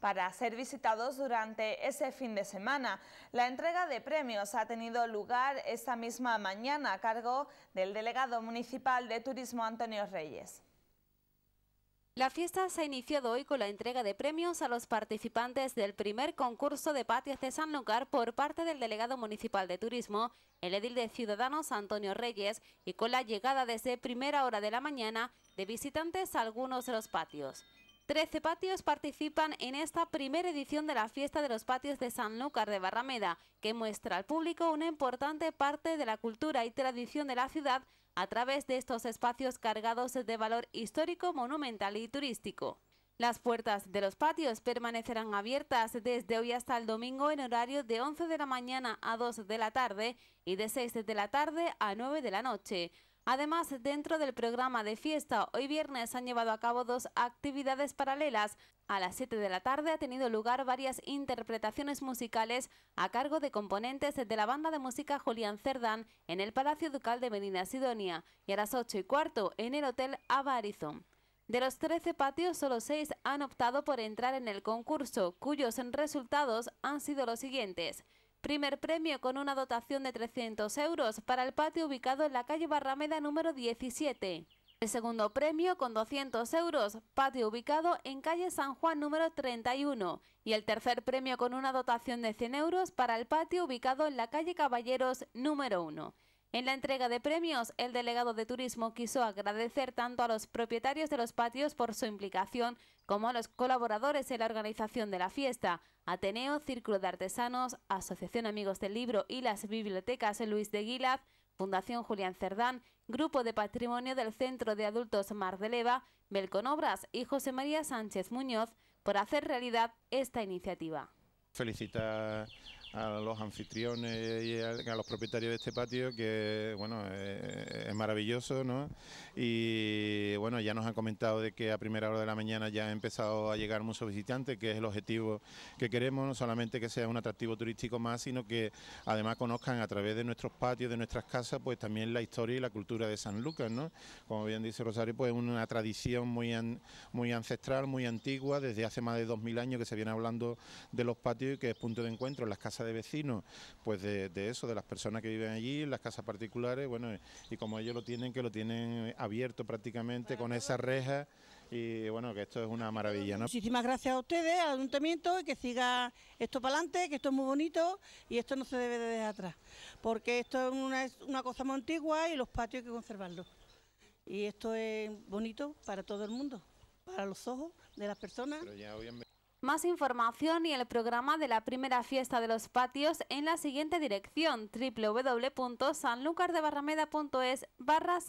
para ser visitados durante ese fin de semana. La entrega de premios ha tenido lugar esta misma mañana a cargo del delegado municipal de Turismo Antonio Reyes. La fiesta se ha iniciado hoy con la entrega de premios a los participantes del primer concurso de patios de San por parte del delegado municipal de turismo, el edil de Ciudadanos Antonio Reyes, y con la llegada desde primera hora de la mañana de visitantes a algunos de los patios. Trece patios participan en esta primera edición de la Fiesta de los Patios de Sanlúcar de Barrameda, que muestra al público una importante parte de la cultura y tradición de la ciudad a través de estos espacios cargados de valor histórico, monumental y turístico. Las puertas de los patios permanecerán abiertas desde hoy hasta el domingo en horario de 11 de la mañana a 2 de la tarde y de 6 de la tarde a 9 de la noche. Además, dentro del programa de fiesta, hoy viernes han llevado a cabo dos actividades paralelas. A las 7 de la tarde ha tenido lugar varias interpretaciones musicales a cargo de componentes de la banda de música Julián Cerdán en el Palacio Ducal de Medina Sidonia y a las 8 y cuarto en el Hotel Arizón. De los 13 patios, solo 6 han optado por entrar en el concurso, cuyos resultados han sido los siguientes. Primer premio con una dotación de 300 euros para el patio ubicado en la calle Barrameda número 17. El segundo premio con 200 euros, patio ubicado en calle San Juan número 31. Y el tercer premio con una dotación de 100 euros para el patio ubicado en la calle Caballeros número 1. En la entrega de premios, el delegado de turismo quiso agradecer tanto a los propietarios de los patios por su implicación como a los colaboradores en la organización de la fiesta, Ateneo, Círculo de Artesanos, Asociación Amigos del Libro y las bibliotecas Luis de Guilad, Fundación Julián Cerdán, Grupo de Patrimonio del Centro de Adultos Mar de Leva, Belconobras y José María Sánchez Muñoz por hacer realidad esta iniciativa. felicita a los anfitriones y a, los propietarios de este patio, que bueno, eh, es, maravilloso, ¿no? Y bueno, ya nos han comentado de que a primera hora de la mañana ya ha empezado a llegar muchos visitantes, que es el objetivo que queremos, no solamente que sea un atractivo turístico más, sino que además conozcan a través de nuestros patios, de nuestras casas, pues también la historia y la cultura de San Lucas, ¿no? Como bien dice Rosario, pues una tradición muy, muy ancestral, muy antigua, desde hace más de 2000 años que se viene hablando de los patios y que es punto de encuentro las casas de vecinos, pues de, eso, de las personas que viven allí, las casas particulares, bueno, y como ellos lo tienen, que lo tienen abierto prácticamente con esa reja, y bueno, que esto es una maravilla, ¿no? Muchísimas gracias a ustedes, al ayuntamiento, y que siga esto para adelante, que esto es muy bonito y esto no se debe de dejar atrás, porque esto es una, cosa muy antigua y los patios hay que conservarlos. Y esto es bonito para todo el mundo, para los ojos de las personas. Más información y el programa de la primera fiesta de los patios en la siguiente dirección www.sanlucardebarrameda.es barra